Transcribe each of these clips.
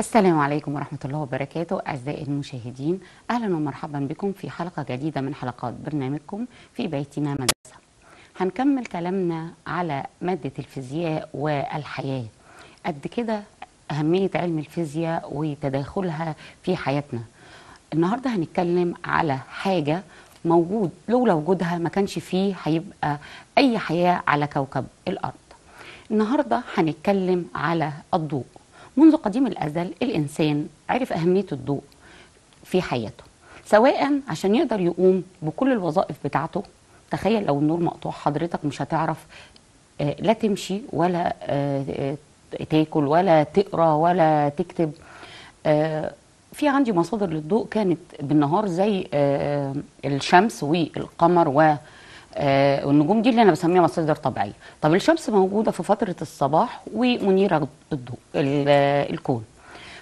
السلام عليكم ورحمة الله وبركاته أعزائي المشاهدين أهلا ومرحبا بكم في حلقة جديدة من حلقات برنامجكم في بيتنا مدرسة هنكمل كلامنا على مادة الفيزياء والحياة قد كده أهمية علم الفيزياء وتداخلها في حياتنا النهاردة هنتكلم على حاجة موجود لولا وجودها ما كانش فيه هيبقى أي حياة على كوكب الأرض النهاردة هنتكلم على الضوء منذ قديم الأزل الإنسان عرف أهمية الضوء في حياته سواء عشان يقدر يقوم بكل الوظائف بتاعته تخيل لو النور مقطوع حضرتك مش هتعرف آه، لا تمشي ولا آه، آه، تاكل ولا تقرا ولا تكتب في عندي مصادر للضوء كانت بالنهار زي الشمس والقمر و آه النجوم دي اللي انا بسميها مصادر طبيعيه طب الشمس موجوده في فتره الصباح ومنيره الضوء آه، الكون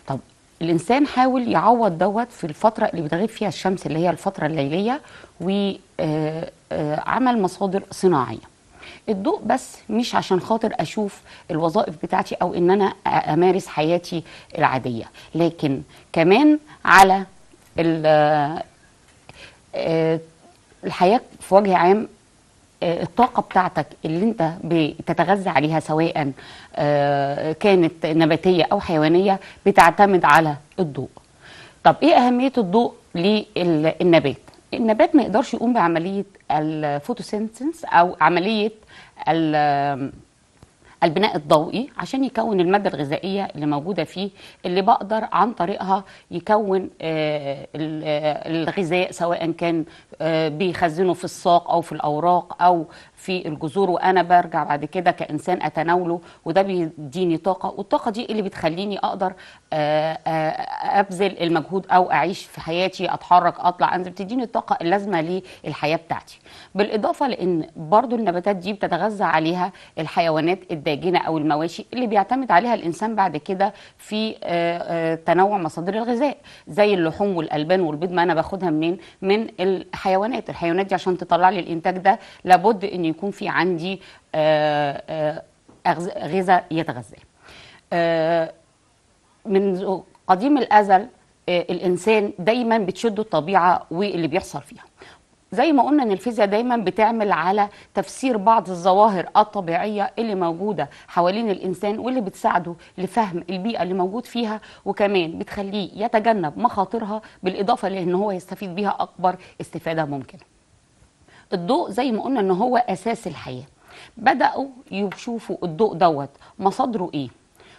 طب الانسان حاول يعوض دوت في الفتره اللي بتغيب فيها الشمس اللي هي الفتره الليليه وعمل آه، آه، مصادر صناعيه الضوء بس مش عشان خاطر اشوف الوظائف بتاعتي او ان انا امارس حياتي العاديه لكن كمان على الحياه في وجه عام الطاقه بتاعتك اللي انت بتتغذى عليها سواء آه، كانت نباتيه او حيوانيه بتعتمد على الضوء طب ايه اهميه الضوء للنبات النبات ما يقدرش يقوم بعمليه الفوتوسينثس او عمليه البناء الضوئي عشان يكون الماده الغذائيه اللي موجوده فيه اللي بقدر عن طريقها يكون آه، آه، الغذاء سواء كان آه، بيخزنه في الساق او في الاوراق او في الجذور وانا برجع بعد كده كانسان اتناوله وده بيديني طاقه والطاقه دي اللي بتخليني اقدر آه، آه، ابذل المجهود او اعيش في حياتي اتحرك اطلع انزل بتديني الطاقه اللازمه للحياه بتاعتي بالاضافه لان برضو النباتات دي بتتغذى عليها الحيوانات الداجنه او المواشي اللي بيعتمد عليها الانسان بعد كده في آه، تنوع مصادر الغذاء زي اللحوم والالبان والبيض ما انا باخدها منين من الحيوانات الحيوانات دي عشان تطلع لي الانتاج ده لابد ان يكون في عندي آه، آه، غذاء يتغذى آه، من قديم الازل الانسان دايما بتشده الطبيعه واللي بيحصل فيها زي ما قلنا ان الفيزياء دايما بتعمل على تفسير بعض الظواهر الطبيعيه اللي موجوده حوالين الانسان واللي بتساعده لفهم البيئه اللي موجود فيها وكمان بتخليه يتجنب مخاطرها بالاضافه لان هو يستفيد بيها اكبر استفاده ممكنه الضوء زي ما قلنا ان هو اساس الحياه بداوا يشوفوا الضوء دوت مصادره ايه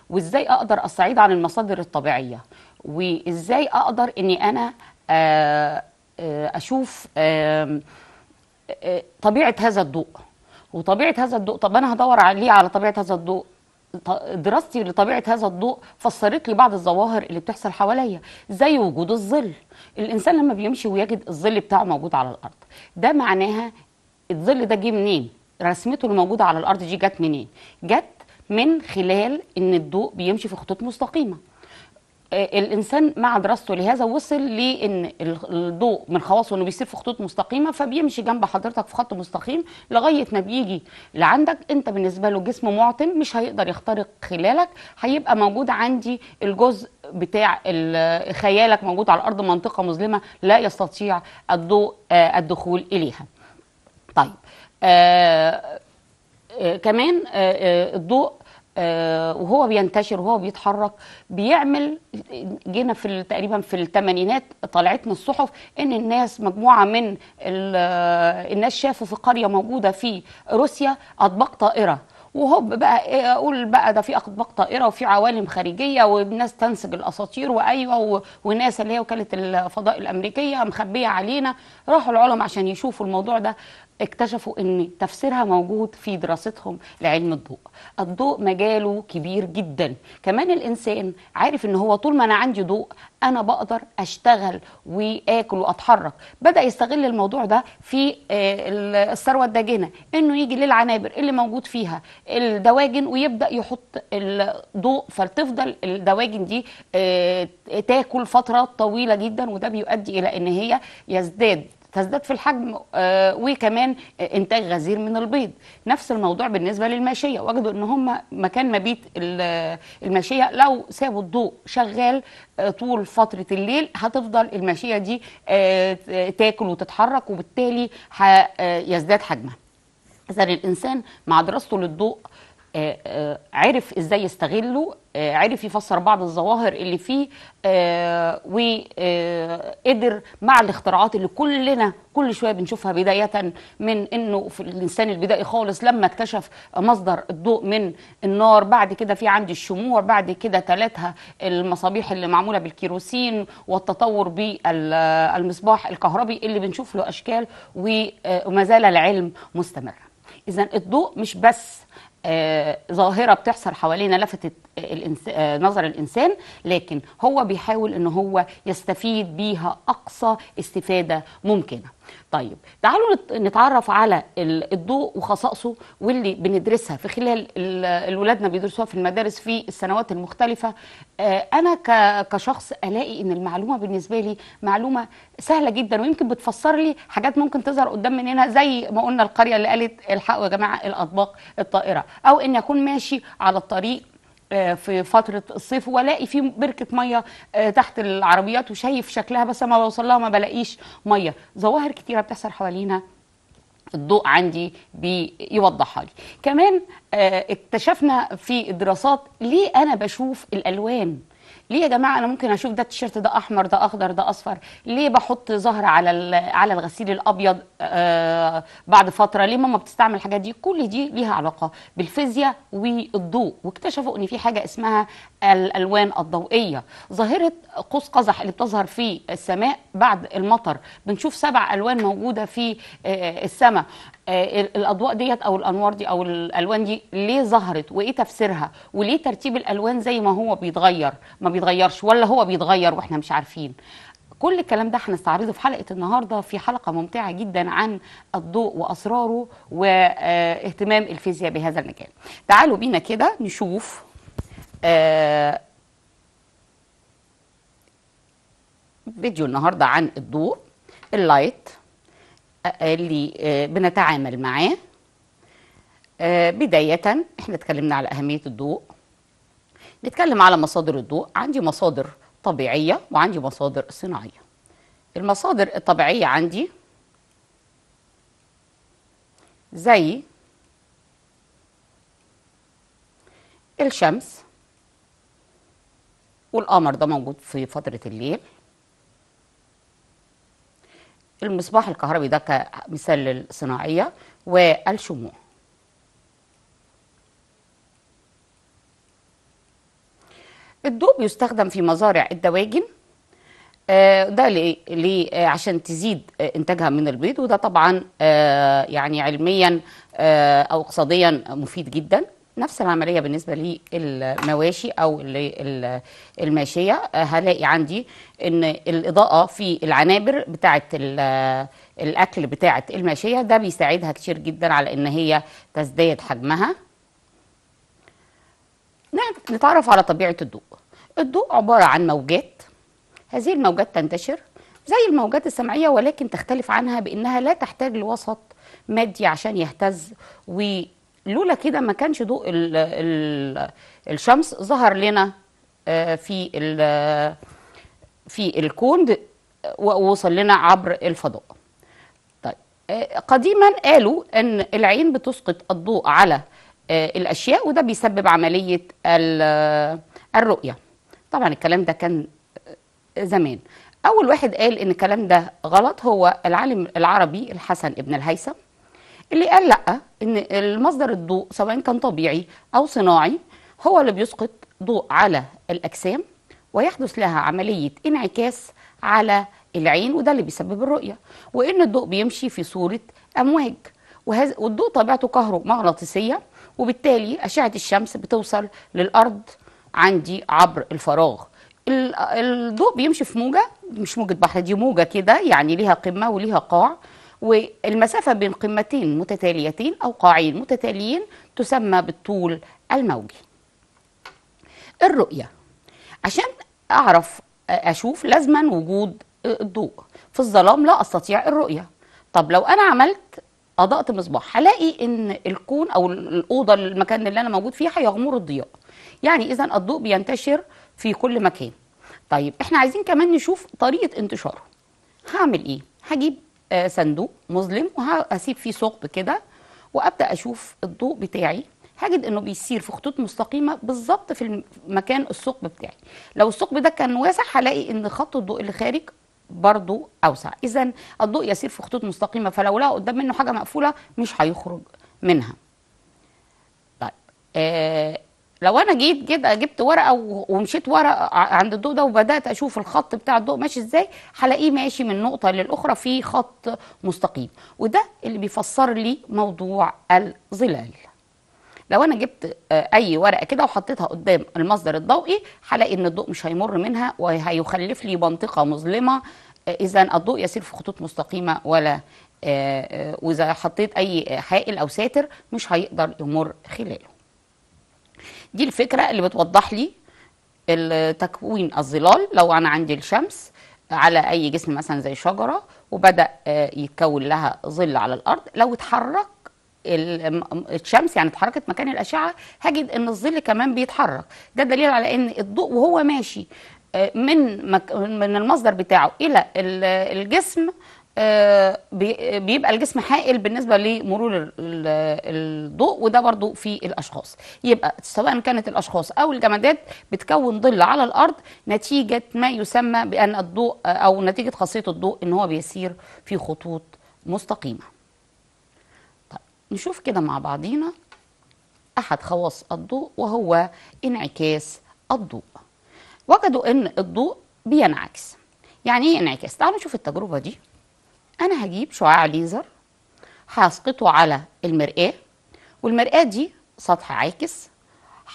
وازاي اقدر استعيد عن المصادر الطبيعيه وازاي اقدر اني انا آه، آه، اشوف آه، طبيعه هذا الضوء وطبيعه هذا الضوء طب انا هدور عليه على طبيعه هذا الضوء دراستي لطبيعه هذا الضوء فسرت لي بعض الظواهر اللي بتحصل حواليا زي وجود الظل الانسان لما بيمشي ويجد الظل بتاعه موجود على الارض ده معناها الظل ده جه منين رسمته اللي موجوده على الارض دي جت منين جت من خلال ان الضوء بيمشي في خطوط مستقيمه الانسان مع دراسته لهذا وصل لان الضوء من خواصه انه بيصير في خطوط مستقيمه فبيمشي جنب حضرتك في خط مستقيم لغايه ما بيجي لعندك انت بالنسبه له جسم معتم مش هيقدر يخترق خلالك هيبقى موجود عندي الجزء بتاع خيالك موجود على الارض منطقه مظلمه لا يستطيع الضوء آه، الدخول اليها. طيب آه آه كمان آه, آه، الضوء آه، وهو بينتشر وهو بيتحرك بيعمل جينا في تقريبا في الثمانينات طلعتنا الصحف ان الناس مجموعه من آه، الناس شافوا في قريه موجوده في روسيا اطباق طائره وهوب بقى آه، اقول بقى ده في اطباق طائره وفي عوالم خارجيه والناس تنسج الاساطير وايوه وناس اللي هي وكاله الفضاء الامريكيه مخبيه علينا راحوا العلماء عشان يشوفوا الموضوع ده اكتشفوا ان تفسيرها موجود في دراستهم لعلم الضوء الضوء مجاله كبير جدا كمان الانسان عارف ان هو طول ما انا عندي ضوء انا بقدر اشتغل واكل واتحرك بدا يستغل الموضوع ده في آه، الثروه الداجنه انه يجي للعنابر اللي موجود فيها الدواجن ويبدا يحط الضوء فتفضل الدواجن دي آه، تاكل فتره طويله جدا وده بيؤدي الى ان هي يزداد تزداد في الحجم آه، وكمان آه، انتاج غزير من البيض نفس الموضوع بالنسبه للماشيه وجدوا ان هم مكان مبيت الماشيه لو سابوا الضوء شغال آه، طول فتره الليل هتفضل الماشيه دي تاكل وتتحرك وبالتالي يزداد حجمها اذا الانسان مع دراسته للضوء آه، آه، عرف ازاي يستغله آه، عرف يفسر بعض الظواهر اللي فيه وقدر مع الاختراعات اللي كلنا كل شويه بنشوفها بدايه من انه في الانسان البدائي خالص لما اكتشف مصدر الضوء من النار بعد كده في عندي الشموع بعد كده تلاتها المصابيح اللي معموله بالكيروسين والتطور بالمصباح الكهربي اللي بنشوف له اشكال وما زال العلم مستمر اذا الضوء مش بس آه، ظاهره بتحصل حوالينا لفتت آه، نظر الانسان لكن هو بيحاول ان هو يستفيد بيها اقصى استفاده ممكنه طيب تعالوا نتعرف على الضوء وخصائصه واللي بندرسها في خلال الولادنا بيدرسوها في المدارس في السنوات المختلفة آه، أنا كشخص ألاقي إن المعلومة بالنسبة لي معلومة سهلة جدا ويمكن بتفسر لي حاجات ممكن تظهر قدام مننا زي ما قلنا القرية اللي قالت الحقوا يا جماعة الأطباق الطائرة أو إن يكون ماشي على الطريق آه، في فترة الصيف والاقي في بركة مية آه، تحت العربيات وشايف شكلها بس ما بوصل لها ما بلاقيش مية ظواهر كتيرة بتحصل حوالينا الضوء عندي بيوضحها لي كمان آه، اكتشفنا في الدراسات ليه انا بشوف الالوان ليه يا جماعه انا ممكن اشوف ده التيشيرت ده احمر ده اخضر ده اصفر ليه بحط زهر على على الغسيل الابيض آه بعد فتره ليه ماما بتستعمل الحاجات دي كل دي ليها علاقه بالفيزياء والضوء واكتشفوا ان في حاجه اسمها الالوان الضوئيه ظاهره قوس قزح اللي بتظهر في السماء بعد المطر بنشوف سبع الوان موجوده في آه، السماء آه، الاضواء ديت او الانوار دي او الالوان دي ليه ظهرت وايه تفسيرها وليه ترتيب الالوان زي ما هو بيتغير ما بيتغيرش ولا هو بيتغير واحنا مش عارفين كل الكلام ده هنستعرضه في حلقه النهارده في حلقه ممتعه جدا عن الضوء واسراره واهتمام الفيزياء بهذا المجال تعالوا بينا كده نشوف آه، فيديو النهارده عن الضوء اللايت اللي آه، بنتعامل معاه آه، بداية احنا اتكلمنا على أهمية الضوء نتكلم على مصادر الضوء عندي مصادر طبيعية وعندي مصادر صناعية المصادر الطبيعية عندي زي الشمس والقمر ده موجود في فترة الليل المصباح الكهربي ده كمثال للصناعية والشموع الضوء بيستخدم في مزارع الدواجن آه، ده ليه, آه، عشان تزيد آه، انتاجها من البيض وده طبعا يعني علميا او اقتصاديا مفيد جدا نفس العمليه بالنسبه للمواشي او الماشيه هلاقي عندي ان الاضاءه في العنابر بتاعه الاكل بتاعه الماشيه ده بيساعدها كتير جدا على ان هي تزداد حجمها نعم، نتعرف على طبيعه الضوء الضوء عباره عن موجات هذه الموجات تنتشر زي الموجات السمعيه ولكن تختلف عنها بانها لا تحتاج لوسط مادي عشان يهتز وي لولا كده ما كانش ضوء الـ الـ الشمس ظهر لنا آه، في في الكون ووصل لنا عبر الفضاء طيب آه، قديما قالوا ان العين بتسقط الضوء على آه، الاشياء وده بيسبب عمليه الرؤيه طبعا الكلام ده كان زمان اول واحد قال ان الكلام ده غلط هو العالم العربي الحسن ابن الهيثم اللي قال لا ان المصدر الضوء سواء كان طبيعي او صناعي هو اللي بيسقط ضوء على الاجسام ويحدث لها عمليه انعكاس على العين وده اللي بيسبب الرؤيه وان الضوء بيمشي في صوره امواج والضوء طبيعته كهرومغناطيسيه وبالتالي اشعه الشمس بتوصل للارض عندي عبر الفراغ الضوء بيمشي في موجه مش موجه بحر دي موجه كده يعني ليها قمه وليها قاع والمسافة بين قمتين متتاليتين أو قاعين متتاليين تسمى بالطول الموجي الرؤية عشان أعرف أشوف لازما وجود الضوء في الظلام لا أستطيع الرؤية طب لو أنا عملت أضاءت مصباح هلاقي إن الكون أو الأوضة المكان اللي أنا موجود فيه هيغمر الضياء يعني إذا الضوء بينتشر في كل مكان طيب إحنا عايزين كمان نشوف طريقة انتشاره هعمل إيه؟ هجيب آه، صندوق مظلم وهسيب فيه ثقب كده وابدا اشوف الضوء بتاعي هجد انه بيسير في خطوط مستقيمه بالظبط في مكان الثقب بتاعي لو الثقب ده كان واسع هلاقي ان خط الضوء اللي خارج برضو اوسع اذا الضوء يسير في خطوط مستقيمه فلو لقى قدام منه حاجه مقفوله مش هيخرج منها طيب آه لو انا جيت كده جبت ورقه ومشيت ورقه عند الضوء ده وبدات اشوف الخط بتاع الضوء ماشي ازاي هلاقيه ماشي من نقطه للاخرى في خط مستقيم وده اللي بيفسر لي موضوع الظلال لو انا جبت آه، اي ورقه كده وحطيتها قدام المصدر الضوئي هلاقي ان الضوء مش هيمر منها وهيخلف لي منطقه مظلمه آه، اذا الضوء يسير في خطوط مستقيمه ولا آه، واذا حطيت اي حائل او ساتر مش هيقدر يمر خلاله دي الفكرة اللي بتوضح لي تكوين الظلال لو أنا عندي الشمس على أي جسم مثلا زي شجرة وبدأ آه، يتكون لها ظل على الأرض لو اتحرك الشمس يعني اتحركت مكان الأشعة هجد إن الظل كمان بيتحرك ده دليل على إن الضوء وهو ماشي آه، من من المصدر بتاعه إلى الجسم آه، بيبقى الجسم حائل بالنسبه لمرور الضوء وده برضو في الاشخاص يبقى سواء كانت الاشخاص او الجمادات بتكون ظل على الارض نتيجه ما يسمى بان الضوء آه، او نتيجه خاصيه الضوء ان هو بيسير في خطوط مستقيمه طيب نشوف كده مع بعضينا احد خواص الضوء وهو انعكاس الضوء وجدوا ان الضوء بينعكس يعني ايه انعكاس تعالوا نشوف التجربه دي انا هجيب شعاع ليزر هسقطه على المرآة والمرآة دي سطح عاكس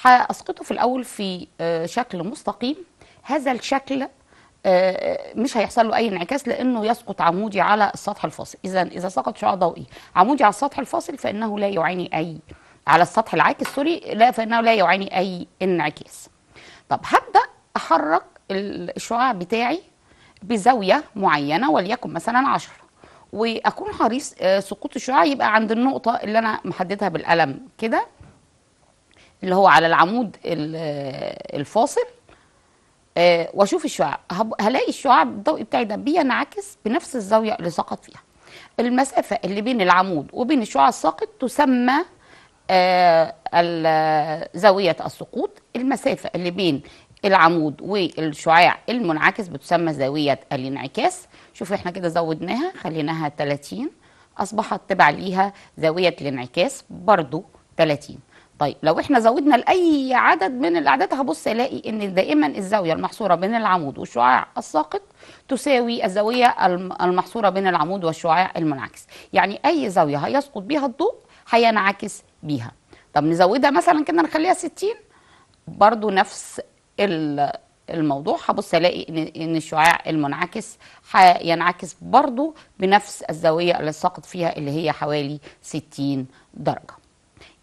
هسقطه في الاول في آه، شكل مستقيم هذا الشكل آه، مش هيحصل له اي انعكاس لانه يسقط عمودي على السطح الفاصل اذا اذا سقط شعاع ضوئي عمودي على السطح الفاصل فانه لا يعاني اي على السطح العاكس سوري لا فانه لا يعاني اي انعكاس طب هبدا احرك الشعاع بتاعي بزاويه معينه وليكن مثلا 10 واكون حريص آه، سقوط الشعاع يبقى عند النقطه اللي انا محددها بالقلم كده اللي هو على العمود آه، الفاصل آه، واشوف الشعاع هلاقي الشعاع الضوئي بتاعي ده بينعكس بنفس الزاويه اللي سقط فيها المسافه اللي بين العمود وبين الشعاع الساقط تسمى زاويه السقوط المسافه اللي بين العمود والشعاع المنعكس بتسمى زاويه الانعكاس شوفوا احنا كده زودناها خليناها 30 اصبحت تبع ليها زاويه الانعكاس برضو 30 طيب لو احنا زودنا لاي عدد من الاعداد هبص الاقي ان دائما الزاويه المحصوره بين العمود والشعاع الساقط تساوي الزاويه المحصوره بين العمود والشعاع المنعكس يعني اي زاويه هيسقط بيها الضوء هينعكس بيها طب نزودها مثلا كده نخليها 60 برضو نفس الموضوع هبص الاقي ان الشعاع المنعكس هينعكس برضو بنفس الزاويه اللي ساقط فيها اللي هي حوالي 60 درجه.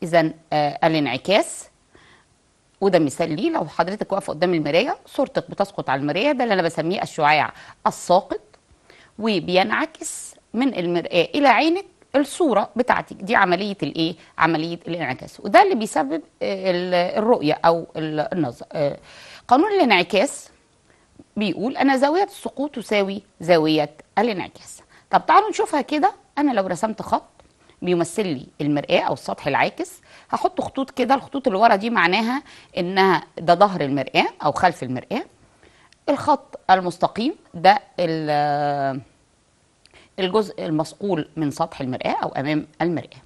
اذا آه الانعكاس وده مثال ليه لو حضرتك واقفه قدام المرايه صورتك بتسقط على المرايه ده اللي انا بسميه الشعاع الساقط وبينعكس من المرآه الى عينك الصوره بتاعتك دي عمليه الايه عمليه الانعكاس وده اللي بيسبب آه، الرؤيه او النظر آه، قانون الانعكاس بيقول أن زاوية السقوط تساوي زاوية الانعكاس طب تعالوا نشوفها كده أنا لو رسمت خط بيمثل لي المرآة أو السطح العاكس هحط خطوط كده الخطوط اللي ورا دي معناها إنها ده ظهر المرآة أو خلف المرآة الخط المستقيم ده الجزء المصقول من سطح المرآة أو أمام المرآة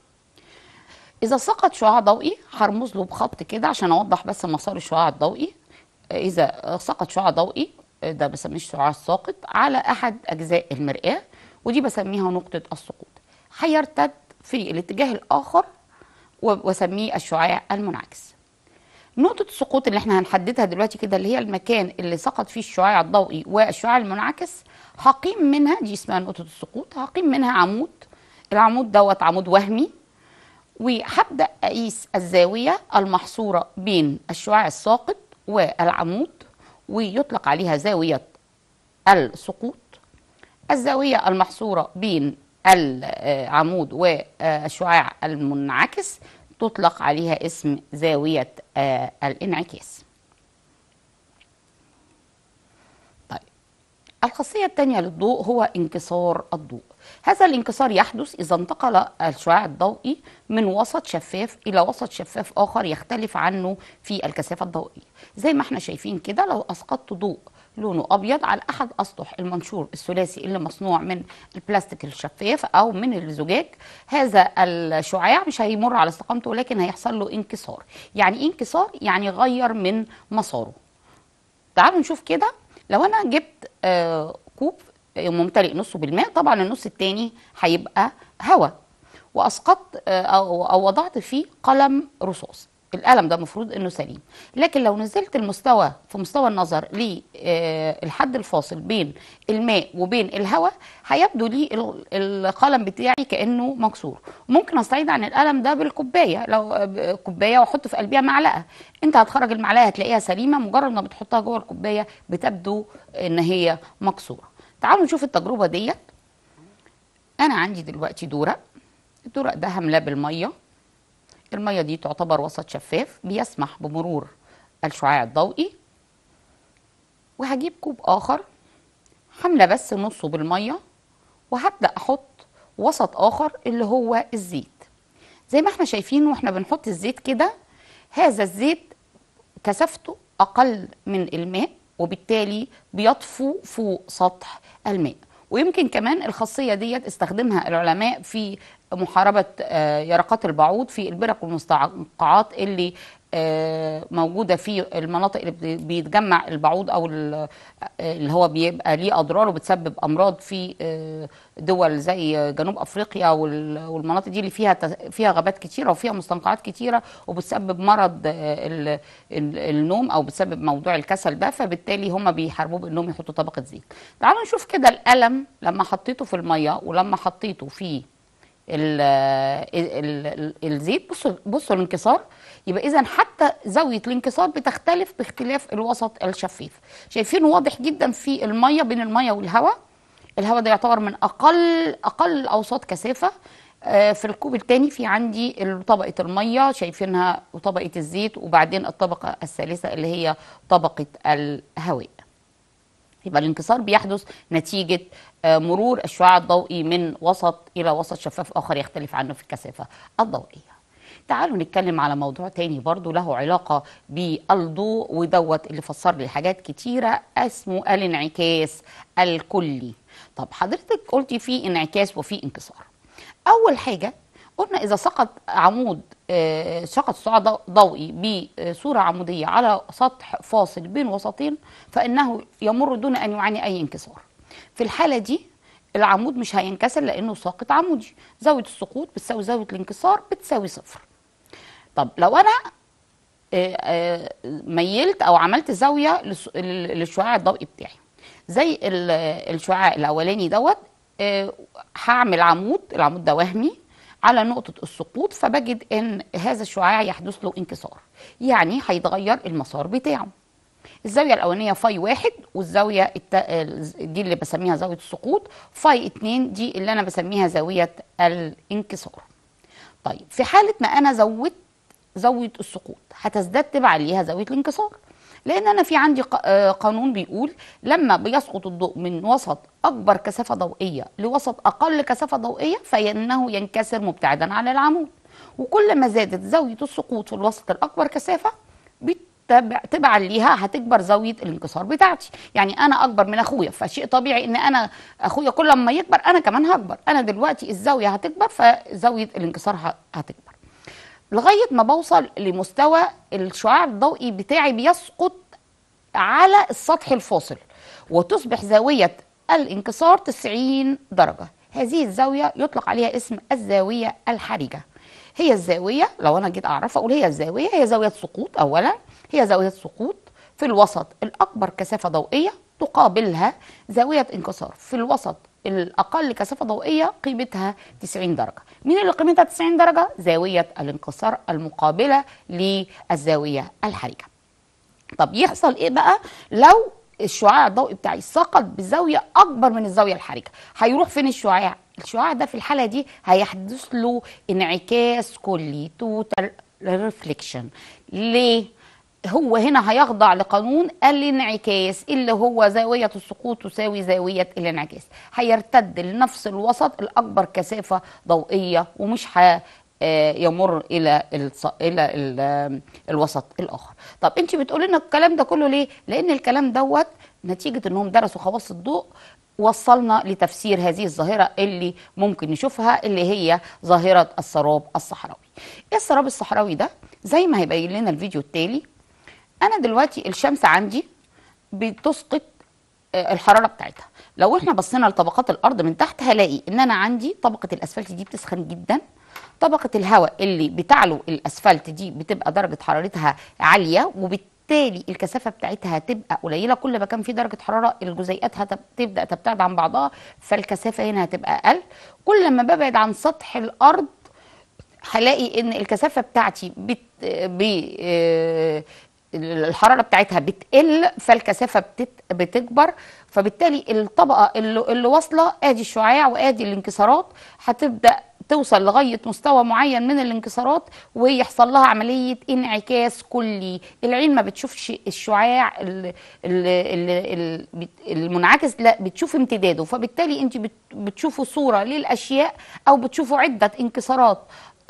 إذا سقط شعاع ضوئي هرمز له بخط كده عشان أوضح بس مسار الشعاع الضوئي إذا سقط شعاع ضوئي ده بسميه الشعاع الساقط على أحد أجزاء المرآة ودي بسميها نقطة السقوط هيرتد في الاتجاه الآخر وأسميه الشعاع المنعكس نقطة السقوط اللي احنا هنحددها دلوقتي كده اللي هي المكان اللي سقط فيه الشعاع الضوئي والشعاع المنعكس هقيم منها دي اسمها نقطة السقوط هقيم منها عمود العمود دوت عمود وهمي وهبدأ أقيس الزاوية المحصورة بين الشعاع الساقط والعمود ويطلق عليها زاوية السقوط الزاوية المحصورة بين العمود والشعاع المنعكس تطلق عليها اسم زاوية آه، الانعكاس الخاصية الثانية للضوء هو انكسار الضوء هذا الانكسار يحدث إذا انتقل الشعاع الضوئي من وسط شفاف إلى وسط شفاف آخر يختلف عنه في الكثافة الضوئية زي ما احنا شايفين كده لو أسقطت ضوء لونه ابيض على احد اسطح المنشور الثلاثي اللي مصنوع من البلاستيك الشفاف او من الزجاج هذا الشعاع مش هيمر على استقامته ولكن هيحصل له انكسار يعني ايه انكسار يعني غير من مساره تعالوا نشوف كده لو انا جبت آه، كوب آه، ممتلئ نصه بالماء طبعا النص الثاني هيبقى هواء واسقطت آه، او وضعت فيه قلم رصاص الألم ده المفروض إنه سليم لكن لو نزلت المستوى في مستوى النظر للحد آه، الفاصل بين الماء وبين الهواء هيبدو لي القلم بتاعي كأنه مكسور ممكن أستعيد عن الألم ده بالكوباية لو كوباية وأحط في قلبها معلقة أنت هتخرج المعلقة هتلاقيها سليمة مجرد ما بتحطها جوه الكوباية بتبدو إن هي مكسورة تعالوا نشوف التجربة ديت أنا عندي دلوقتي دورق الدورق ده هملاه بالمية المية دي تعتبر وسط شفاف بيسمح بمرور الشعاع الضوئي وهجيب كوب آخر حملة بس نصه بالمية وهبدأ أحط وسط آخر اللي هو الزيت زي ما احنا شايفين واحنا بنحط الزيت كده هذا الزيت كثافته أقل من الماء وبالتالي بيطفو فوق سطح الماء ويمكن كمان الخاصيه ديت استخدمها العلماء في محاربه آه، يرقات البعوض في البرق والمستنقعات اللي آه، موجوده في المناطق اللي بيتجمع البعوض او آه، اللي هو بيبقى ليه اضرار وبتسبب امراض في آه، دول زي جنوب افريقيا والمناطق دي اللي فيها فيها غابات كتيره وفيها مستنقعات كتيره وبتسبب مرض النوم او بتسبب موضوع الكسل ده فبالتالي هم بيحاربوه بانهم يحطوا طبقه زيت. تعالوا نشوف كده القلم لما حطيته في الميه ولما حطيته في الزيت بصوا بصوا الانكسار يبقى إذا حتى زاوية الانكسار بتختلف باختلاف الوسط الشفيف شايفين واضح جدا في المية بين المية والهواء الهواء ده يعتبر من أقل أقل اوساط كثافة آه، في الكوب الثاني في عندي طبقة المية شايفينها وطبقة الزيت وبعدين الطبقة الثالثة اللي هي طبقة الهواء يبقى الانكسار بيحدث نتيجة آه، مرور الشعاع الضوئي من وسط إلى وسط شفاف آخر يختلف عنه في الكثافة الضوئية تعالوا نتكلم على موضوع تاني برضو له علاقة بالضوء ودوت اللي فسر لي حاجات كتيرة اسمه الانعكاس الكلي طب حضرتك قلتي في انعكاس وفي انكسار أول حاجة قلنا إذا سقط عمود آه، سقط سعة ضوئي بصورة عمودية على سطح فاصل بين وسطين فإنه يمر دون أن يعاني أي انكسار في الحالة دي العمود مش هينكسر لأنه ساقط عمودي زاوية السقوط بتساوي زاوية الانكسار بتساوي صفر طب لو انا آه، آه، ميلت او عملت زاويه للشعاع الضوئي بتاعي زي الشعاع الاولاني دوت آه، هعمل عمود العمود ده وهمي على نقطة السقوط فبجد ان هذا الشعاع يحدث له انكسار يعني هيتغير المسار بتاعه الزاوية الأولانية فاي واحد والزاوية دي اللي بسميها زاوية السقوط فاي اتنين دي اللي أنا بسميها زاوية الانكسار طيب في حالة ما أنا زودت زاويه السقوط هتزداد تبع ليها زاويه الانكسار لان انا في عندي آه، قانون بيقول لما بيسقط الضوء من وسط اكبر كثافه ضوئيه لوسط اقل كثافه ضوئيه فانه ينكسر مبتعدا عن العمود وكل ما زادت زاويه السقوط في الوسط الاكبر كثافه تبعا ليها هتكبر زاويه الانكسار بتاعتي يعني انا اكبر من اخويا فشيء طبيعي ان انا اخويا كل ما يكبر انا كمان هكبر انا دلوقتي الزاويه هتكبر فزاويه الانكسار هتكبر لغايه ما بوصل لمستوى الشعاع الضوئي بتاعي بيسقط على السطح الفاصل وتصبح زاويه الانكسار 90 درجه هذه الزاويه يطلق عليها اسم الزاويه الحرجه هي الزاويه لو انا جيت اعرف اقول هي الزاويه هي زاويه سقوط اولا هي زاويه سقوط في الوسط الاكبر كثافه ضوئيه تقابلها زاويه انكسار في الوسط الأقل كثافة ضوئية قيمتها 90 درجة مين اللي قيمتها 90 درجة؟ زاوية الانكسار المقابلة للزاوية الحرجة طب يحصل ايه بقى لو الشعاع الضوئي بتاعي سقط بزاوية أكبر من الزاوية الحرجة هيروح فين الشعاع؟ الشعاع ده في الحالة دي هيحدث له انعكاس كلي توتال ريفليكشن ليه؟ هو هنا هيخضع لقانون الانعكاس اللي هو زاوية السقوط تساوي زاوية الانعكاس هيرتد لنفس الوسط الأكبر كثافة ضوئية ومش ه آه، يمر الى الى الوسط الاخر طب انت بتقولي لنا الكلام ده كله ليه لان الكلام دوت نتيجه انهم درسوا خواص الضوء وصلنا لتفسير هذه الظاهره اللي ممكن نشوفها اللي هي ظاهره السراب الصحراوي ايه السراب الصحراوي ده زي ما هيبين لنا الفيديو التالي انا دلوقتي الشمس عندي بتسقط آه، الحراره بتاعتها لو احنا بصينا لطبقات الارض من تحت هلاقي ان انا عندي طبقه الاسفلت دي بتسخن جدا طبقه الهواء اللي بتعلو الاسفلت دي بتبقى درجه حرارتها عاليه وبالتالي الكثافه بتاعتها تبقى قليله كل ما كان في درجه حراره الجزيئات هتبدا تبتعد عن بعضها فالكثافه هنا هتبقى اقل كل ما ببعد عن سطح الارض هلاقي ان الكثافه بتاعتي بت... ب... آه، الحراره بتاعتها بتقل فالكثافه بتت... بتكبر فبالتالي الطبقه اللي, اللي واصله ادي الشعاع وادي الانكسارات هتبدا توصل لغايه مستوى معين من الانكسارات ويحصل لها عمليه انعكاس كلي العين ما بتشوفش الشعاع المنعكس لا بتشوف امتداده فبالتالي انت بتشوفوا صوره للاشياء او بتشوفوا عده انكسارات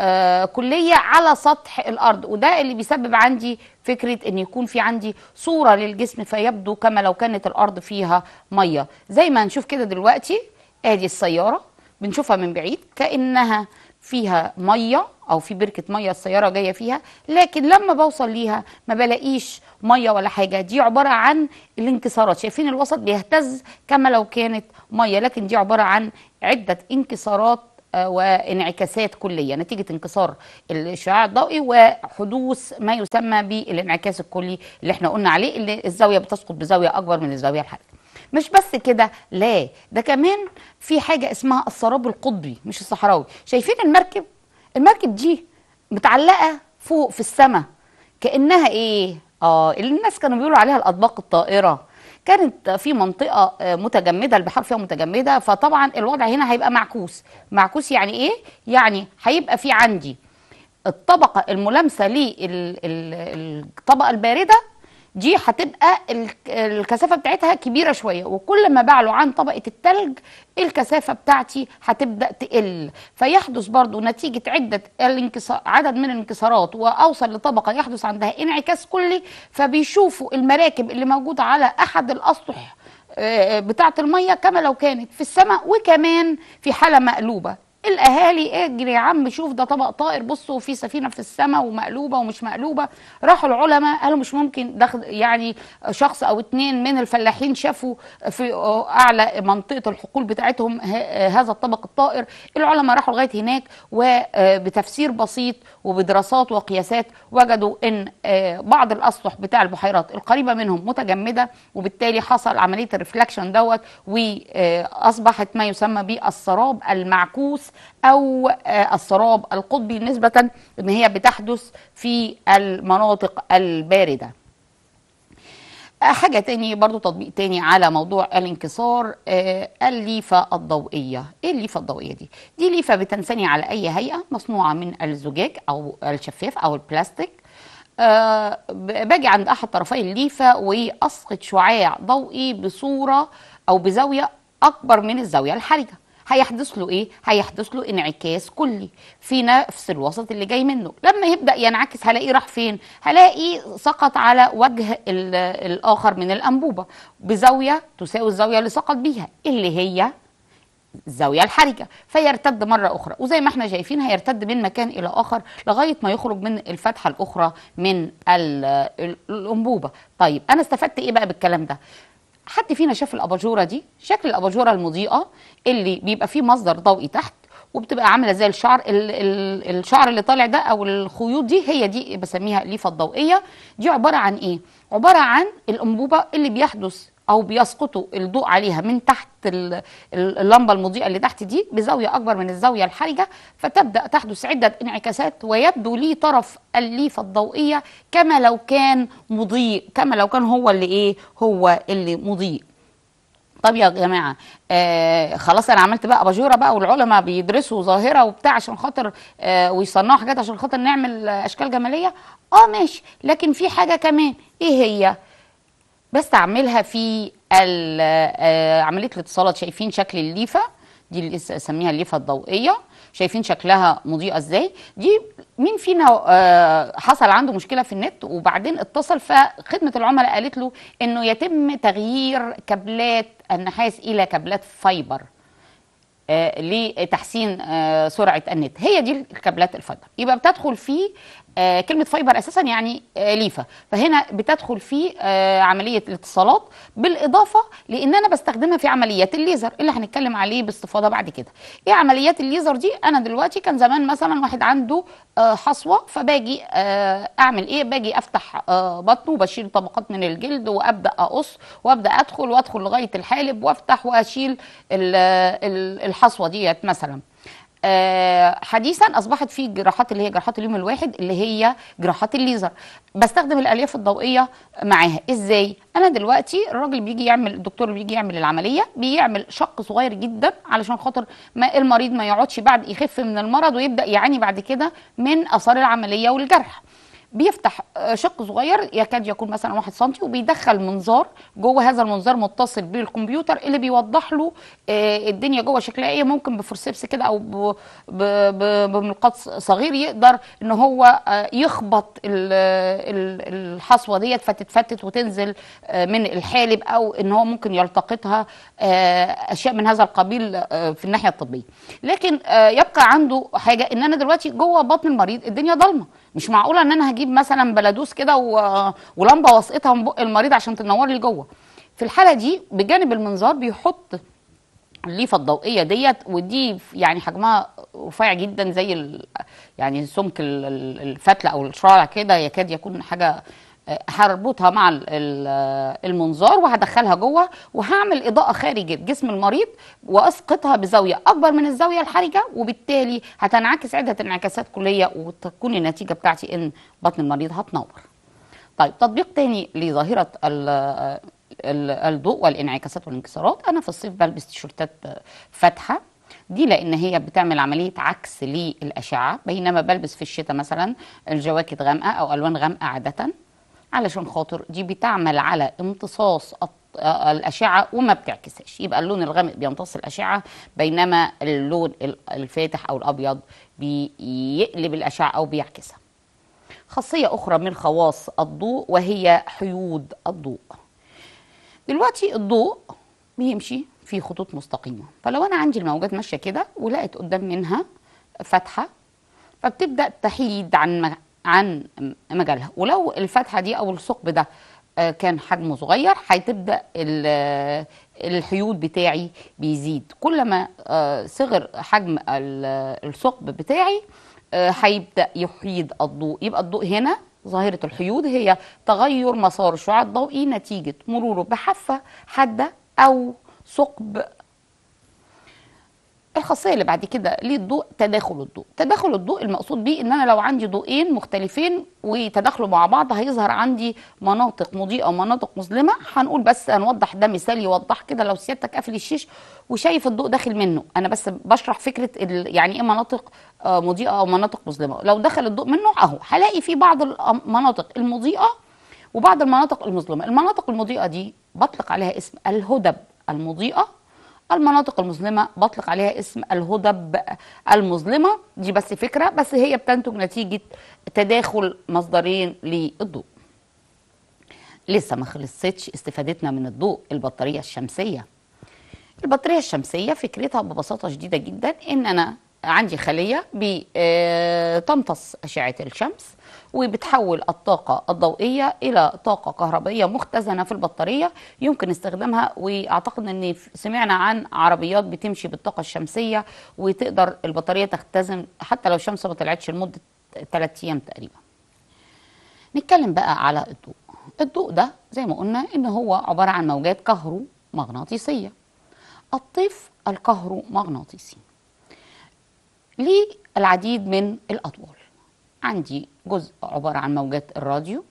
آه، كليه على سطح الارض وده اللي بيسبب عندي فكره ان يكون في عندي صوره للجسم فيبدو كما لو كانت الارض فيها ميه زي ما هنشوف كده دلوقتي ادي السياره بنشوفها من بعيد كانها فيها ميه او في بركه ميه السياره جايه فيها لكن لما بوصل ليها ما بلاقيش ميه ولا حاجه دي عباره عن الانكسارات شايفين الوسط بيهتز كما لو كانت ميه لكن دي عباره عن عده انكسارات وانعكاسات كليه نتيجه انكسار الشعاع الضوئي وحدوث ما يسمى بالانعكاس الكلي اللي احنا قلنا عليه اللي الزاويه بتسقط بزاويه اكبر من الزاويه الحاليه. مش بس كده لا ده كمان في حاجه اسمها السراب القطبي مش الصحراوي شايفين المركب المركب دي متعلقه فوق في السماء كانها ايه اه اللي الناس كانوا بيقولوا عليها الاطباق الطائره كانت في منطقه آه، متجمده البحار فيها متجمده فطبعا الوضع هنا هيبقى معكوس معكوس يعني ايه يعني هيبقى في عندي الطبقه الملامسه للطبقه البارده دي هتبقى الكثافه بتاعتها كبيره شويه وكل ما بعلو عن طبقه التلج الكثافه بتاعتي هتبدا تقل فيحدث برضو نتيجه عده الانكسار عدد من الانكسارات واوصل لطبقه يحدث عندها انعكاس كلي فبيشوفوا المراكب اللي موجوده على احد الاسطح آه، بتاعه الميه كما لو كانت في السماء وكمان في حاله مقلوبه الاهالي اجري يا عم شوف ده طبق طائر بصوا في سفينه في السماء ومقلوبه ومش مقلوبه راحوا العلماء قالوا مش ممكن دخل يعني شخص او اتنين من الفلاحين شافوا في اعلى منطقه الحقول بتاعتهم هذا الطبق الطائر العلماء راحوا لغايه هناك وبتفسير بسيط وبدراسات وقياسات وجدوا ان آه، بعض الاسطح بتاع البحيرات القريبه منهم متجمده وبالتالي حصل عمليه الريفلكشن دوت واصبحت آه، ما يسمى بالسراب المعكوس او آه، السراب القطبي نسبه ان هي بتحدث في المناطق البارده آه، حاجة تاني برضو تطبيق تاني على موضوع الانكسار آه، الليفة الضوئية ايه الليفة الضوئية دي؟ دي ليفة بتنثني على اي هيئة مصنوعة من الزجاج او الشفاف او البلاستيك آه باجي عند احد طرفي الليفة واسقط شعاع ضوئي بصورة او بزاوية اكبر من الزاوية الحرجة هيحدث له ايه هيحدث له انعكاس كلي في نفس الوسط اللي جاي منه لما يبدا ينعكس هلاقيه راح فين هلاقي سقط على وجه الاخر من الانبوبه بزاويه تساوي الزاويه اللي سقط بيها اللي هي الزاويه الحرجه فيرتد مره اخرى وزي ما احنا شايفين هيرتد من مكان الى اخر لغايه ما يخرج من الفتحه الاخرى من الانبوبه طيب انا استفدت ايه بقى بالكلام ده حد فينا شاف الاباجوره دي شكل الاباجوره المضيئه اللي بيبقى فيه مصدر ضوئي تحت وبتبقى عامله زي الشعر الـ الـ الشعر اللي طالع ده او الخيوط دي هي دي بسميها الليفه الضوئيه دي عباره عن ايه عباره عن الانبوبه اللي بيحدث او بيسقطوا الضوء عليها من تحت اللمبه المضيئه اللي تحت دي بزاويه اكبر من الزاويه الحرجه فتبدا تحدث عده انعكاسات ويبدو لي طرف الليفه الضوئيه كما لو كان مضيء كما لو كان هو اللي ايه هو اللي مضيء طب يا جماعه آه خلاص انا عملت بقى اباجوره بقى والعلماء بيدرسوا ظاهره وبتاع عشان خاطر آه ويصنعوا حاجات عشان خاطر نعمل اشكال جماليه اه ماشي لكن في حاجه كمان ايه هي بستعملها في آه، عمليه الاتصالات شايفين شكل الليفه دي اللي اسميها الليفه الضوئيه شايفين شكلها مضيئه ازاي دي مين فينا آه، حصل عنده مشكله في النت وبعدين اتصل فخدمه العملاء قالت له انه يتم تغيير كابلات النحاس الى كابلات فايبر آه، لتحسين آه، سرعه النت هي دي الكابلات الفايبر يبقى بتدخل في آه، كلمه فايبر اساسا يعني ليفه فهنا بتدخل في عمليه الاتصالات بالاضافه لان انا بستخدمها في عمليات الليزر اللي هنتكلم عليه باستفاضه بعد كده ايه عمليات الليزر دي انا دلوقتي كان زمان مثلا واحد عنده حصوه فباجي اعمل ايه باجي افتح بطنه وبشيل طبقات من الجلد وابدا اقص وابدا ادخل وادخل لغايه الحالب وافتح واشيل ال الحصوه ديت مثلا آه، حديثا اصبحت في جراحات اللي هي جراحات اليوم الواحد اللي هي جراحات الليزر بستخدم الالياف الضوئيه معاها ازاي انا دلوقتي الراجل بيجي يعمل الدكتور بيجي يعمل العمليه بيعمل شق صغير جدا علشان خاطر ما المريض ما يقعدش بعد يخف من المرض ويبدا يعاني بعد كده من اثار العمليه والجرح بيفتح آه، شق صغير يكاد يكون مثلا 1 سم وبيدخل منظار جوه هذا المنظار متصل بالكمبيوتر اللي بيوضح له آه، الدنيا جوه شكلها ايه ممكن بفرسبس كده او بملقاط صغير يقدر ان هو آه، يخبط الحصوه ديت فتتفتت وتنزل من الحالب او ان هو ممكن يلتقطها اشياء من هذا القبيل في الناحيه الطبيه لكن يبقى عنده حاجه ان انا دلوقتي جوه بطن المريض الدنيا ضلمه مش معقوله ان انا هجيب مثلا بلادوس كده و... ولمبه واسقطها من بق المريض عشان تنور لي جوه في الحاله دي بجانب المنظار بيحط الليفه الضوئيه ديت ودي يعني حجمها رفيع جدا زي ال... يعني سمك الفتله او الشرع كده يكاد يكون حاجه هربطها مع المنظار وهدخلها جوه وهعمل اضاءه خارج جسم المريض واسقطها بزاويه اكبر من الزاويه الحرجه وبالتالي هتنعكس عده انعكاسات كليه وتكون النتيجه بتاعتي ان بطن المريض هتنور. طيب تطبيق تاني لظاهره الضوء والانعكاسات والانكسارات انا في الصيف بلبس تيشرتات فاتحه دي لان هي بتعمل عمليه عكس للاشعه بينما بلبس في الشتاء مثلا الجواكت غامقه او الوان غامقه عاده علشان خاطر دي بتعمل على امتصاص آه، الاشعه وما بتعكسهاش يبقى اللون الغامق بيمتص الاشعه بينما اللون الفاتح او الابيض بيقلب الاشعه او بيعكسها خاصيه اخرى من خواص الضوء وهي حيود الضوء دلوقتي الضوء بيمشي في خطوط مستقيمه فلو انا عندي الموجات ماشيه كده ولقيت قدام منها فتحه فبتبدا تحيد عن عن مجالها ولو الفتحه دي او الثقب ده آه، كان حجمه صغير هتبدا آه، الحيود بتاعي بيزيد كل ما آه، صغر حجم الثقب بتاعي هيبدا يحيد الضوء يبقى الضوء هنا ظاهرة الحيود هي تغير مسار الشعاع الضوئي نتيجة مروره بحافة حادة أو ثقب الخاصيه اللي بعد كده للضوء تداخل الضوء تداخل الضوء المقصود بيه ان انا لو عندي ضوئين مختلفين وتداخلوا مع بعض هيظهر عندي مناطق مضيئه ومناطق مظلمه هنقول بس هنوضح ده مثال يوضح كده لو سيادتك قافل الشيش وشايف الضوء داخل منه انا بس بشرح فكره يعني ايه مناطق آه، مضيئه او مناطق مظلمه لو دخل الضوء منه اهو هلاقي في بعض المناطق آه، المضيئه وبعض المناطق المظلمه المناطق المضيئه دي بطلق عليها اسم الهدب المضيئه المناطق المظلمة بطلق عليها اسم الهضب المظلمة دي بس فكرة بس هي بتنتج نتيجة تداخل مصدرين للضوء لسه ما خلصتش استفادتنا من الضوء البطارية الشمسية البطارية الشمسية فكرتها ببساطة شديدة جدا ان انا عندي خلية بتمتص آه، اشعة الشمس وبتحول الطاقة الضوئية إلى طاقة كهربائية مختزنة في البطارية يمكن استخدامها وأعتقد أن سمعنا عن عربيات بتمشي بالطاقة الشمسية وتقدر البطارية تختزن حتى لو الشمس ما طلعتش لمدة 3 أيام تقريبا نتكلم بقى على الضوء الضوء ده زي ما قلنا ان هو عبارة عن موجات كهرومغناطيسية الطيف الكهرومغناطيسي ليه العديد من الأطوال عندي جزء عبارة عن موجات الراديو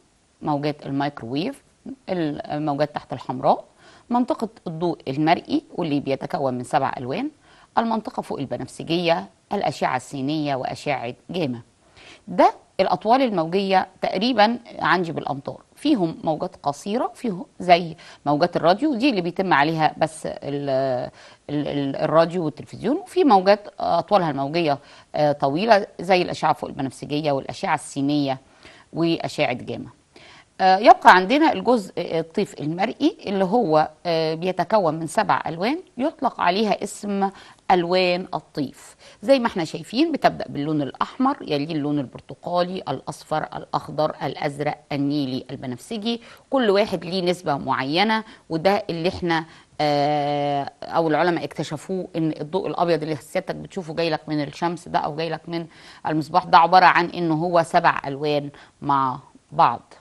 موجات الميكروويف الموجات تحت الحمراء منطقة الضوء المرئي واللي بيتكون من سبع ألوان المنطقة فوق البنفسجية الأشعة السينية وأشعة جاما ده الأطوال الموجية تقريبا عندي بالأمطار فيهم موجات قصيرة فيهم زي موجات الراديو دي اللي بيتم عليها بس الـ الـ الراديو والتلفزيون وفي موجات أطوالها الموجية آه، طويلة زي الأشعة فوق البنفسجية والأشعة السينية وأشعة جاما آه، يبقى عندنا الجزء الطيف المرئي اللي هو آه، بيتكون من سبع ألوان يطلق عليها اسم الوان الطيف زي ما احنا شايفين بتبدا باللون الاحمر يليه اللون البرتقالي الاصفر الاخضر الازرق النيلي البنفسجي كل واحد ليه نسبه معينه وده اللي احنا آه، او العلماء اكتشفوه ان الضوء الابيض اللي سيادتك بتشوفه جاي لك من الشمس ده او جاي لك من المصباح ده عباره عن ان هو سبع الوان مع بعض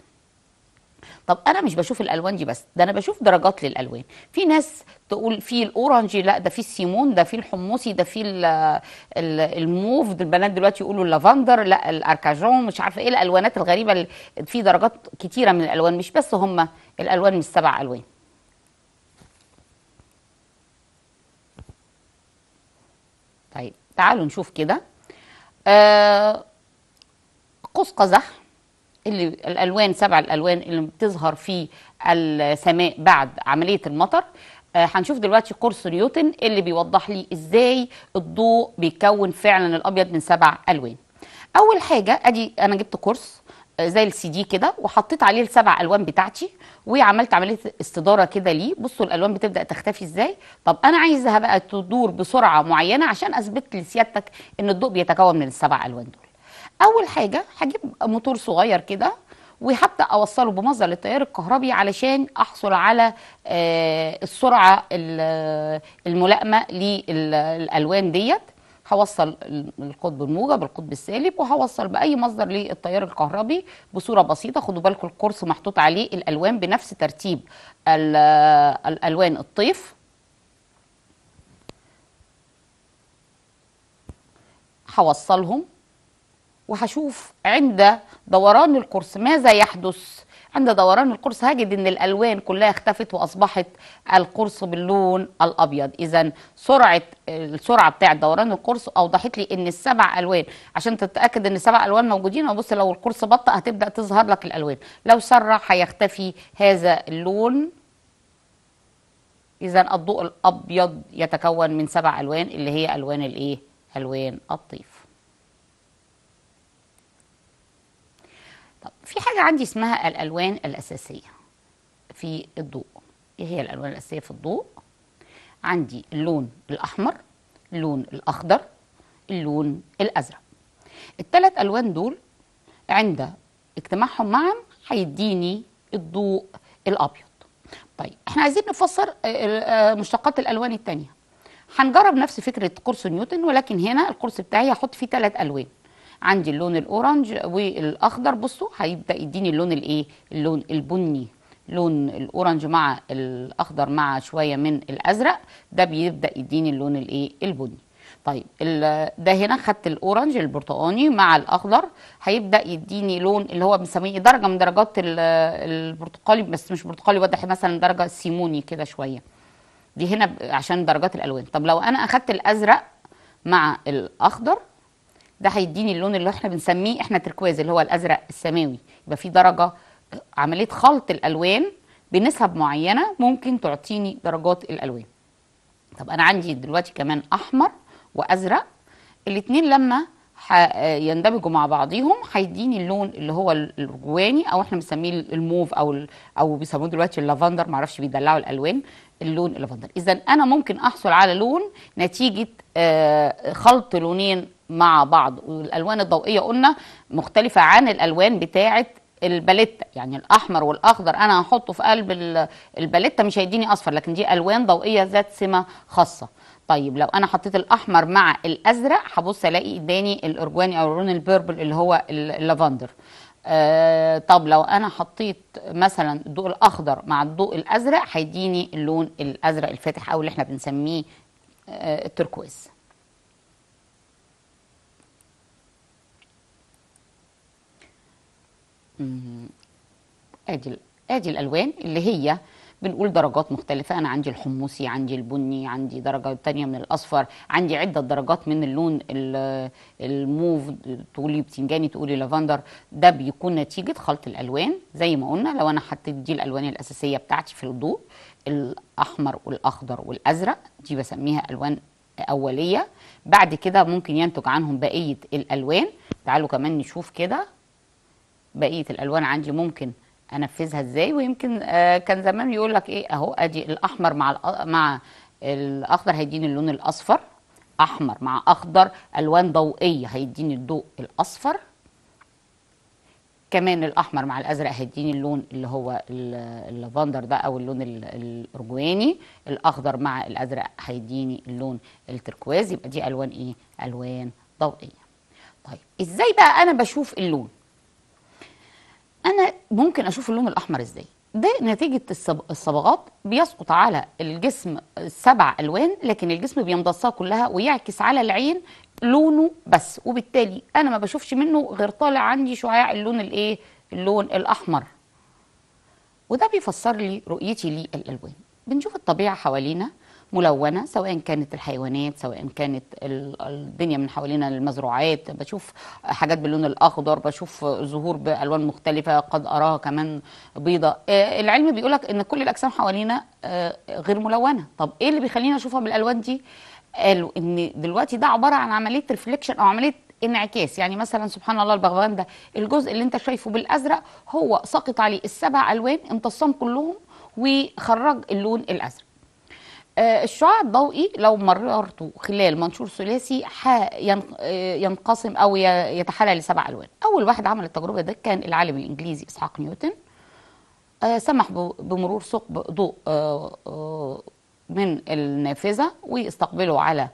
طب انا مش بشوف الالوان دي بس ده انا بشوف درجات للالوان في ناس تقول في الاورنجي لا ده في السيمون ده في الحمصي ده في الموف البنات دلوقتي يقولوا اللافندر لا الاركاجون مش عارفه ايه الالوانات الغريبه في درجات كتيره من الالوان مش بس هم الالوان مش سبع الوان طيب تعالوا نشوف كده آه قوس قزح اللي الالوان سبع الالوان اللي بتظهر في السماء بعد عمليه المطر آه، هنشوف دلوقتي قرص نيوتن اللي بيوضح لي ازاي الضوء بيتكون فعلا الابيض من سبع الوان اول حاجه ادي انا جبت قرص آه، زي السي دي كده وحطيت عليه السبع الوان بتاعتي وعملت عمليه استداره كده ليه بصوا الالوان بتبدا تختفي ازاي طب انا عايزها بقى تدور بسرعه معينه عشان اثبت لسيادتك ان الضوء بيتكون من السبع الوان دول اول حاجه هجيب موتور صغير كده وهبدا اوصله بمصدر للتيار الكهربي علشان احصل على آه، السرعه الملائمه للالوان ديت هوصل القطب الموجب القطب السالب وهوصل باي مصدر للتيار الكهربي بصوره بسيطه خدوا بالكم الكورس محطوط عليه الالوان بنفس ترتيب الالوان الطيف هوصلهم وهشوف عند دوران القرص ماذا يحدث عند دوران القرص هجد ان الالوان كلها اختفت واصبحت القرص باللون الابيض اذا سرعه السرعه بتاعه دوران القرص اوضحت لي ان السبع الوان عشان تتاكد ان السبع الوان موجودين ابص لو القرص بطأ هتبدا تظهر لك الالوان لو سرع هيختفي هذا اللون اذا الضوء الابيض يتكون من سبع الوان اللي هي الوان الايه الوان الطيف طب في حاجه عندي اسمها الالوان الاساسيه في الضوء ايه هي الالوان الاساسيه في الضوء عندي اللون الاحمر اللون الاخضر اللون الازرق الثلاث الوان دول عند اجتماعهم معا هيديني الضوء الابيض طيب احنا عايزين نفسر آه، آه، مشتقات الالوان الثانيه هنجرب نفس فكره قرص نيوتن ولكن هنا القرص بتاعي هحط فيه ثلاث الوان عندي اللون الاورنج والاخضر بصوا هيبدا يديني اللون الايه اللون البني لون الاورنج مع الاخضر مع شويه من الازرق ده بيبدا يديني اللون الايه البني طيب ده هنا خدت الاورنج البرتقاني مع الاخضر هيبدا يديني لون اللي هو بنسميه إيه؟ درجه من درجات البرتقالي بس مش برتقالي واضح مثلا درجه سيموني كده شويه دي هنا عشان درجات الالوان طب لو انا اخدت الازرق مع الاخضر ده هيديني اللون اللي احنا بنسميه احنا تركواز اللي هو الازرق السماوي يبقى في درجه عمليه خلط الالوان بنسب معينه ممكن تعطيني درجات الالوان طب انا عندي دلوقتي كمان احمر وازرق الاثنين لما يندمجوا مع بعضيهم هيديني اللون اللي هو الرجواني او احنا بنسميه الموف او او بيسموه دلوقتي اللافندر معرفش بيدلعوا الالوان اللون اللافندر اذا انا ممكن احصل على لون نتيجه آه، خلط لونين مع بعض والالوان الضوئيه قلنا مختلفه عن الالوان بتاعه الباليتا يعني الاحمر والاخضر انا هحطه في قلب الباليتا مش هيديني اصفر لكن دي الوان ضوئيه ذات سمه خاصه طيب لو انا حطيت الاحمر مع الازرق هبص الاقي اداني الارجواني او اللون البيربل اللي هو اللافندر آه طب لو انا حطيت مثلا الضوء الاخضر مع الضوء الازرق هيديني اللون الازرق الفاتح او اللي احنا بنسميه آه التركويز ادي ادي الالوان اللي هي بنقول درجات مختلفة أنا عندي الحمصي عندي البني عندي درجة ثانيه من الأصفر عندي عدة درجات من اللون الموف تقولي بتنجاني تقولي لافندر ده بيكون نتيجة خلط الألوان زي ما قلنا لو أنا حطيت دي الألوان الأساسية بتاعتي في الضوء الأحمر والأخضر والأزرق دي بسميها ألوان أولية بعد كده ممكن ينتج عنهم بقية الألوان تعالوا كمان نشوف كده بقيه الالوان عندي ممكن انفذها ازاي ويمكن آه، كان زمان يقول لك ايه اهو ادي الاحمر مع مع الاخضر هيديني اللون الاصفر احمر مع اخضر الوان ضوئيه هيديني الضوء الاصفر كمان الاحمر مع الازرق هيديني اللون اللي هو اللافندر ده او اللون الارجواني الاخضر مع الازرق هيديني اللون التركواز يبقى دي الوان ايه الوان ضوئيه طيب ازاي بقى انا بشوف اللون انا ممكن اشوف اللون الاحمر ازاي ده نتيجه الصبغات بيسقط على الجسم سبع الوان لكن الجسم بيمتصها كلها ويعكس على العين لونه بس وبالتالي انا ما بشوفش منه غير طالع عندي شعاع اللون الايه اللون الاحمر وده بيفسر لي رؤيتي للالوان بنشوف الطبيعه حوالينا ملونه سواء كانت الحيوانات سواء كانت الدنيا من حوالينا المزروعات بشوف حاجات باللون الاخضر بشوف زهور بالوان مختلفه قد اراها كمان بيضه آه، العلم بيقولك ان كل الاجسام حوالينا آه، غير ملونه طب ايه اللي بيخلينا اشوفها بالالوان دي قالوا ان دلوقتي ده عباره عن عمليه ريفليكشن او عمليه انعكاس يعني مثلا سبحان الله البغبغان ده الجزء اللي انت شايفه بالازرق هو سقط عليه السبع الوان امتصهم كلهم وخرج اللون الازرق آه، الشعاع الضوئي لو مررته خلال منشور ثلاثي آه، ينقسم او يتحلى لسبع الوان اول واحد عمل التجربه ده كان العالم الانجليزي اسحاق نيوتن آه، سمح بمرور ثقب ضوء من النافذه واستقبله على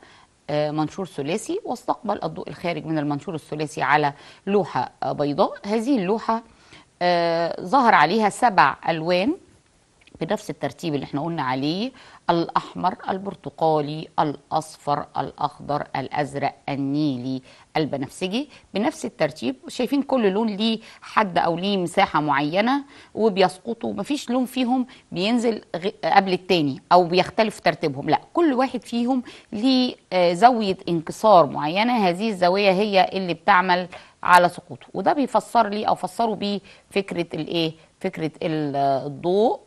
منشور ثلاثي واستقبل الضوء الخارج من المنشور الثلاثي على لوحه بيضاء هذه اللوحه ظهر عليها سبع الوان بنفس الترتيب اللي احنا قلنا عليه الأحمر البرتقالي الأصفر الأخضر الأزرق النيلي البنفسجي بنفس الترتيب شايفين كل لون ليه حد أو ليه مساحة معينة وبيسقطوا مفيش لون فيهم بينزل قبل التاني أو بيختلف ترتيبهم لا كل واحد فيهم ليه آه، زاوية انكسار معينة هذه الزاوية هي اللي بتعمل على سقوطه وده بيفسر لي أو فسروا بيه فكرة الإيه فكرة الضوء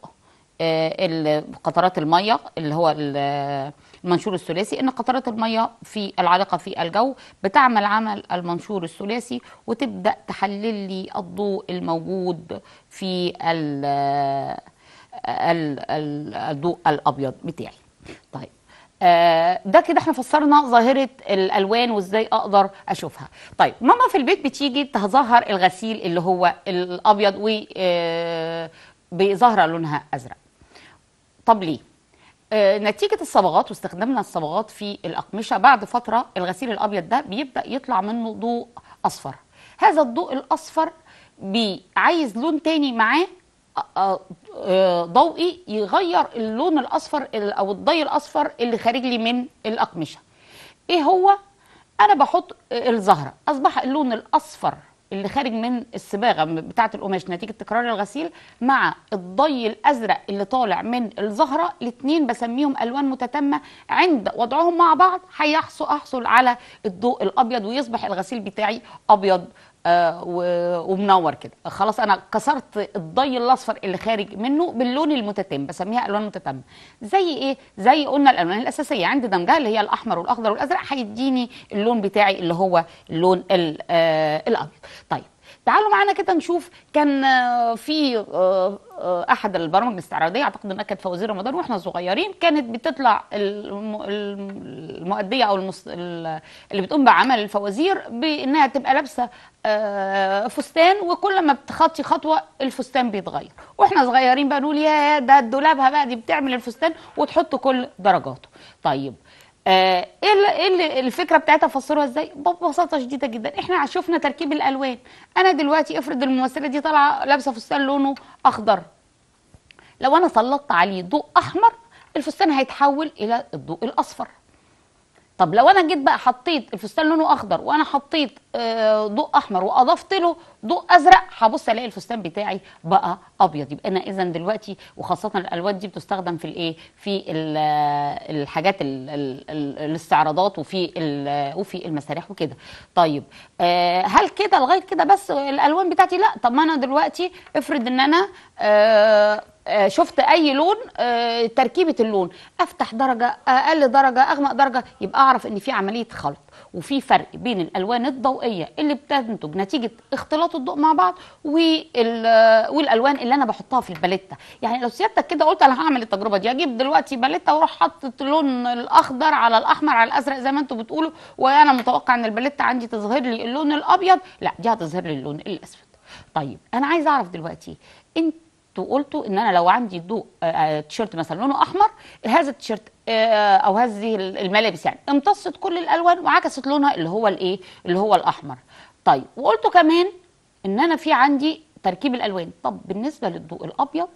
آه، قطرات الميه اللي هو المنشور الثلاثي ان قطرات الميه في العالقه في الجو بتعمل عمل المنشور الثلاثي وتبدا تحلل لي الضوء الموجود في آه، الضوء الابيض بتاعي طيب آه، ده كده احنا فسرنا ظاهرة الألوان وازاي أقدر أشوفها طيب ماما في البيت بتيجي تظهر الغسيل اللي هو الأبيض وظاهرة لونها أزرق طب ليه؟ آه نتيجة الصبغات واستخدامنا الصبغات في الأقمشة بعد فترة الغسيل الأبيض ده بيبدأ يطلع منه ضوء أصفر هذا الضوء الأصفر عايز لون تاني معاه آه، آه، آه، ضوئي يغير اللون الأصفر أو الضي الأصفر اللي خارج لي من الأقمشة إيه هو؟ أنا بحط الزهرة أصبح اللون الأصفر اللي خارج من الصباغه بتاعه القماش نتيجه تكرار الغسيل مع الضي الازرق اللي طالع من الزهره الاثنين بسميهم الوان متتامه عند وضعهم مع بعض هيحصل احصل على الضوء الابيض ويصبح الغسيل بتاعي ابيض آه ومنور كده خلاص انا كسرت الضي الاصفر اللي خارج منه باللون المتتم بسميها الوان متتم زي ايه زي قلنا الالوان الاساسيه عند دمجها اللي هي الاحمر والاخضر والازرق هيديني اللون بتاعي اللي هو اللون آه، الابيض طيب تعالوا معانا كده نشوف كان آه، في آه، آه، احد البرامج الاستعراضيه اعتقد انها كانت فوزيه رمضان واحنا صغيرين كانت بتطلع المؤديه او اللي بتقوم بعمل الفوازير بانها تبقى لابسه فستان وكل ما بتخطي خطوه الفستان بيتغير واحنا صغيرين بقى نقول يا ده الدولابها بقى دي بتعمل الفستان وتحط كل درجاته طيب آه، ايه ايه الفكره بتاعتها افسرها ازاي ببساطه شديده جدا احنا شفنا تركيب الالوان انا دلوقتي افرض الممثله دي طالعه لابسه فستان لونه اخضر لو انا سلطت عليه ضوء احمر الفستان هيتحول الى الضوء الاصفر طب لو انا جيت بقى حطيت الفستان لونه اخضر وانا حطيت آه، ضوء احمر واضفت له ضوء ازرق هبص الاقي الفستان بتاعي بقى ابيض يبقى انا اذا دلوقتي وخاصه الالوان دي بتستخدم في الايه في الحاجات الـ الـ الاستعراضات وفي وفي المسارح وكده طيب آه هل كده لغايه كده بس الالوان بتاعتي لا طب ما انا دلوقتي افرض ان انا آه, آه، شفت اي لون آه، تركيبه اللون افتح درجه اقل درجه اغمق درجه يبقى اعرف ان في عمليه خلط وفي فرق بين الالوان الضوئيه اللي بتنتج نتيجه اختلاط الضوء مع بعض والالوان اللي انا بحطها في الباليتا يعني لو سيادتك كده قلت انا هعمل التجربه دي اجيب دلوقتي باليتا واروح حاطط لون الاخضر على الاحمر على الازرق زي ما انتم بتقولوا وانا متوقع ان الباليتا عندي تظهر لي اللون الابيض لا دي هتظهر لي اللون الاسود طيب انا عايز اعرف دلوقتي انت شفته وقلته ان انا لو عندي ضوء آه، آه، تيشيرت مثلا لونه احمر هذا التيشيرت آه، او هذه الملابس يعني امتصت كل الالوان وعكست لونها اللي هو الايه اللي هو الاحمر طيب وقلته كمان ان انا في عندي تركيب الالوان طب بالنسبه للضوء الابيض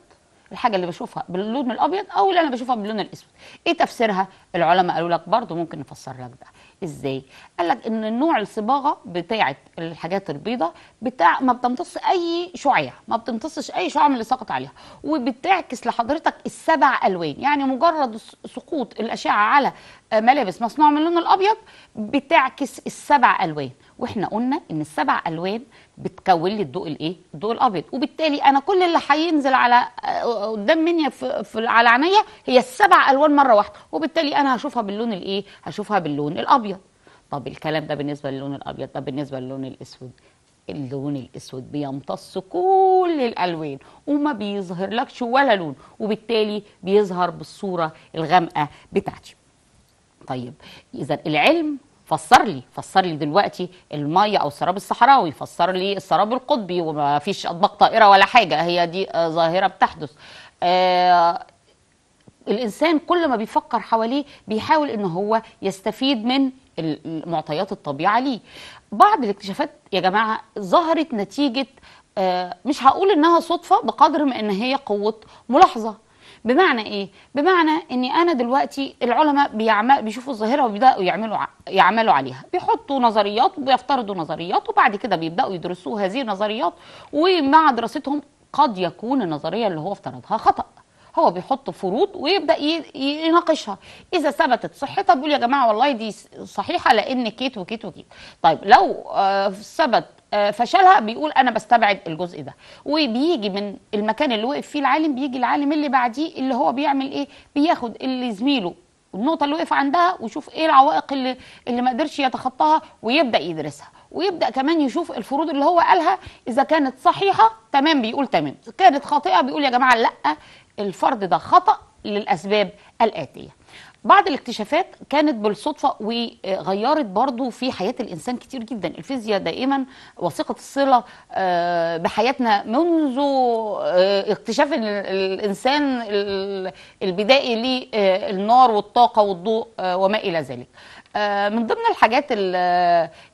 الحاجه اللي بشوفها باللون الابيض او اللي انا بشوفها باللون الاسود ايه تفسيرها العلماء قالوا لك برضو ممكن نفسر لك ده ازاي قال لك ان نوع الصباغه بتاعه الحاجات البيضاء بتاع ما بتمتص اي شعاع ما بتمتصش اي شعاع من اللي سقط عليها وبتعكس لحضرتك السبع الوان يعني مجرد سقوط الاشعه على آه، ملابس مصنوعه من اللون الابيض بتعكس السبع الوان واحنا قلنا ان السبع الوان بتكون لي الضوء الايه الضوء الابيض وبالتالي انا كل اللي هينزل على قدام منيا في, في على عينيا هي السبع الوان مره واحده وبالتالي انا هشوفها باللون الايه هشوفها باللون الابيض طب الكلام ده بالنسبه للون الابيض طب بالنسبه للون الاسود اللون الاسود بيمتص كل الالوان وما بيظهر لكش ولا لون وبالتالي بيظهر بالصوره الغامقه بتاعتي طيب اذا العلم فسر لي فسر لي دلوقتي الميه او السراب الصحراوي فسر لي السراب القطبي وما فيش اطباق طائره ولا حاجه هي دي آه، ظاهره بتحدث آه الانسان كل ما بيفكر حواليه بيحاول ان هو يستفيد من معطيات الطبيعه ليه بعض الاكتشافات يا جماعه ظهرت نتيجه آه مش هقول انها صدفه بقدر ما ان هي قوه ملاحظه بمعنى ايه بمعنى ان انا دلوقتي العلماء بيعمل بيشوفوا الظاهره وبيبداوا يعملوا يعملوا عليها بيحطوا نظريات وبيفترضوا نظريات وبعد كده بيبداوا يدرسوا هذه النظريات ومع دراستهم قد يكون النظريه اللي هو افترضها خطأ هو بيحط فروض ويبدا يناقشها اذا ثبتت صحتها بيقول يا جماعه والله دي صحيحه لان كيت وكيت وكيت طيب لو آه، ثبت آه، فشلها بيقول انا بستبعد الجزء ده وبيجي من المكان اللي وقف فيه العالم بيجي العالم اللي بعديه اللي هو بيعمل ايه بياخد اللي زميله النقطه اللي وقف عندها ويشوف ايه العوائق اللي اللي ما قدرش يتخطاها ويبدا يدرسها ويبدا كمان يشوف الفروض اللي هو قالها اذا كانت صحيحه تمام بيقول تمام كانت خاطئه بيقول يا جماعه لا الفرض ده خطا للاسباب الاتيه بعض الاكتشافات كانت بالصدفه وغيرت برضو في حياه الانسان كتير جدا الفيزياء دائما وثيقه الصله آه، بحياتنا منذ آه، اكتشاف الانسان البدائي للنار والطاقه والضوء آه، وما الى ذلك آه، من ضمن الحاجات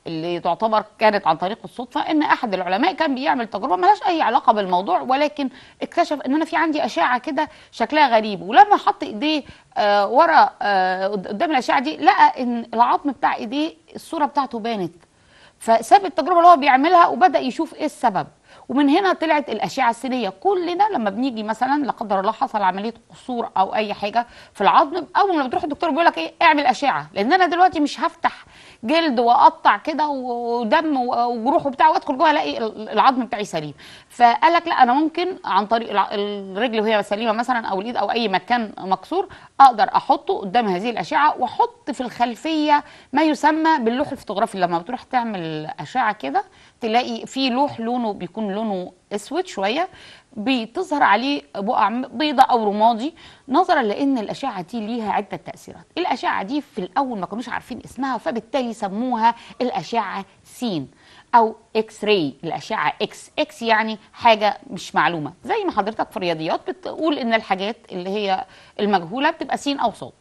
اللي تعتبر كانت عن طريق الصدفة ان احد العلماء كان بيعمل تجربة ملهاش اي علاقة بالموضوع ولكن اكتشف ان انا في عندي اشعة كده شكلها غريب ولما حط ايديه آه، ورا آه، قدام الاشعة دي لقى ان العظم بتاع ايديه الصورة بتاعته بانت فساب التجربة اللي هو بيعملها وبدأ يشوف ايه السبب ومن هنا طلعت الاشعه السينيه كلنا لما بنيجي مثلا لا قدر الله حصل عمليه قصور او اي حاجه في العظم اول ما بتروح الدكتور بيقول لك ايه اعمل اشعه لان انا دلوقتي مش هفتح جلد واقطع كده ودم وجروح وبتاع وادخل جوه الاقي العظم بتاعي سليم فقال لك لا انا ممكن عن طريق الرجل وهي سليمه مثلا او الايد او اي مكان مكسور اقدر احطه قدام هذه الاشعه واحط في الخلفيه ما يسمى باللوح الفوتوغرافي لما بتروح تعمل اشعه كده تلاقي في لوح لونه بيكون لونه اسود شويه بتظهر عليه بقع بيضاء او رمادي نظرا لان الاشعه دي ليها عده تاثيرات الاشعه دي في الاول ما كانوش عارفين اسمها فبالتالي سموها الاشعه سين او اكس راي الاشعه اكس اكس يعني حاجه مش معلومه زي ما حضرتك في الرياضيات بتقول ان الحاجات اللي هي المجهوله بتبقى سين او صاد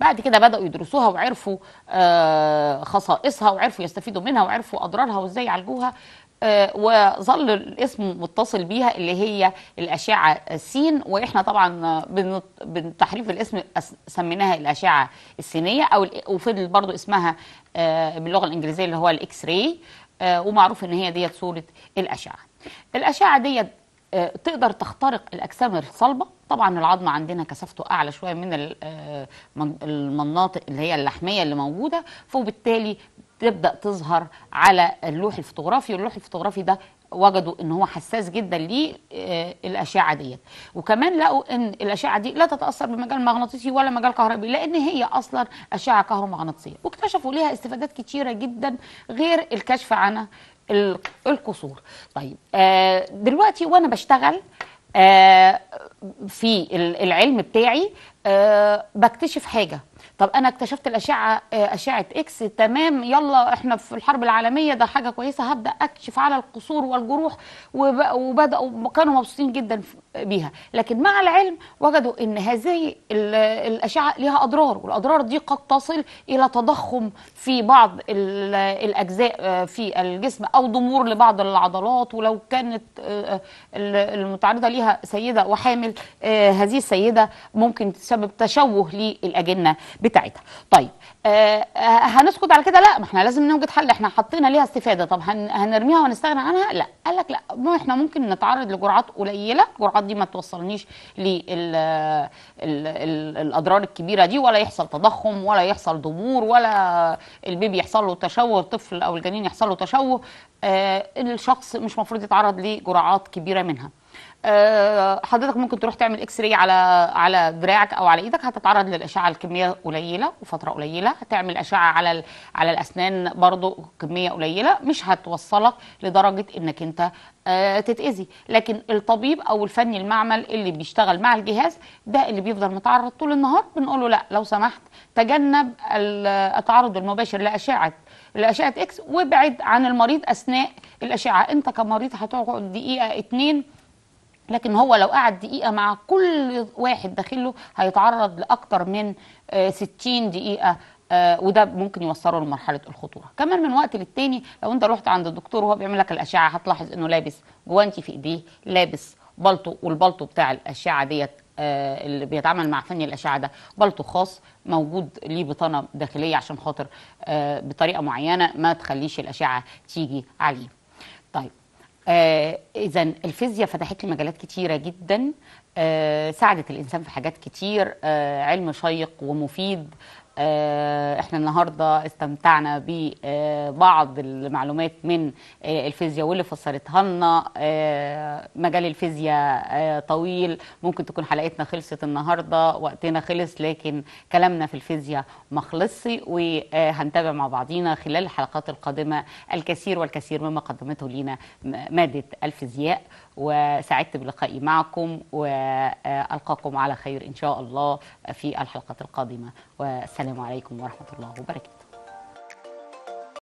بعد كده بدأوا يدرسوها وعرفوا آه، خصائصها وعرفوا يستفيدوا منها وعرفوا أضرارها وإزاي يعالجوها آه، وظل الاسم متصل بيها اللي هي الأشعة السين وإحنا طبعا بتحريف الاسم سميناها الأشعة السينية أو وفضل برضو اسمها آه، باللغة الإنجليزية اللي هو الإكس راي آه، ومعروف إن هي ديت صورة الأشعة الأشعة ديت تقدر تخترق الأجسام الصلبة طبعا العظم عندنا كثافته اعلى شويه من المناطق اللي هي اللحميه اللي موجوده فوبالتالي تبدا تظهر على اللوح الفوتوغرافي واللوح الفوتوغرافي ده وجدوا ان هو حساس جدا للاشعه آه، ديت وكمان لقوا ان الاشعه دي لا تتاثر بمجال مغناطيسي ولا مجال كهربي لان هي اصلا اشعه كهرومغناطيسيه واكتشفوا ليها استفادات كتيره جدا غير الكشف عن القصور طيب آه، دلوقتي وانا بشتغل آه، في العلم بتاعي بكتشف حاجه طب انا اكتشفت الاشعه آه، اشعه اكس تمام يلا احنا في الحرب العالميه ده حاجه كويسه هبدا اكشف على القصور والجروح وبداوا كانوا مبسوطين جدا بيها لكن مع العلم وجدوا ان هذه الاشعه لها اضرار والاضرار دي قد تصل الى تضخم في بعض الاجزاء آه، في الجسم او ضمور لبعض العضلات ولو كانت آه، آه، المتعرضه ليها سيده وحامل هذه السيده ممكن تسبب تشوه للاجنه بتاعتها طيب هنسكت على كده لا ما احنا لازم نوجد حل احنا حطينا ليها استفاده طب هنرميها ونستغنى عنها لا قال لك لا ما احنا ممكن نتعرض لجرعات قليله جرعات دي ما توصلنيش للاضرار الكبيره دي ولا يحصل تضخم ولا يحصل ضمور ولا البيبي يحصل له تشوه الطفل او الجنين يحصل له تشوه آه، الشخص مش مفروض يتعرض لجرعات كبيره منها آه، حضرتك ممكن تروح تعمل اكس راي على على دراعك او على ايدك هتتعرض للاشعه الكميه قليله وفتره قليله هتعمل اشعه على على الاسنان برضو كميه قليله مش هتوصلك لدرجه انك انت آه، تتاذي لكن الطبيب او الفني المعمل اللي بيشتغل مع الجهاز ده اللي بيفضل متعرض طول النهار بنقول له لا لو سمحت تجنب التعرض المباشر لاشعه لاشعه اكس وابعد عن المريض اثناء الاشعه انت كمريض هتقعد دقيقه اتنين لكن هو لو قعد دقيقة مع كل واحد داخله هيتعرض لأكتر من 60 آه، دقيقة آه، وده ممكن يوصله لمرحله الخطوره كمان من وقت للتاني لو انت رحت عند الدكتور وهو بيعمل لك الاشعه هتلاحظ انه لابس جوانتي في ايديه لابس بلطو والبلطو بتاع الاشعه ديت آه، اللي بيتعامل مع فني الاشعه ده بلطو خاص موجود ليه بطانه داخليه عشان خاطر بطريقه معينه ما تخليش الاشعه تيجي عليه طيب آه اذا الفيزياء فتحت لي مجالات كتيره جدا آه ساعدت الانسان في حاجات كتير آه علم شيق ومفيد آه، احنا النهارده استمتعنا ببعض آه، المعلومات من آه، الفيزياء واللي فسرتها لنا مجال الفيزياء طويل ممكن تكون حلقتنا خلصت النهارده وقتنا خلص لكن كلامنا في الفيزياء ما خلصش وهنتابع مع بعضينا خلال الحلقات القادمه الكثير والكثير مما قدمته لنا ماده الفيزياء وسعدت بلقائي معكم والقاكم على خير ان شاء الله في الحلقه القادمه والسلام عليكم ورحمه الله وبركاته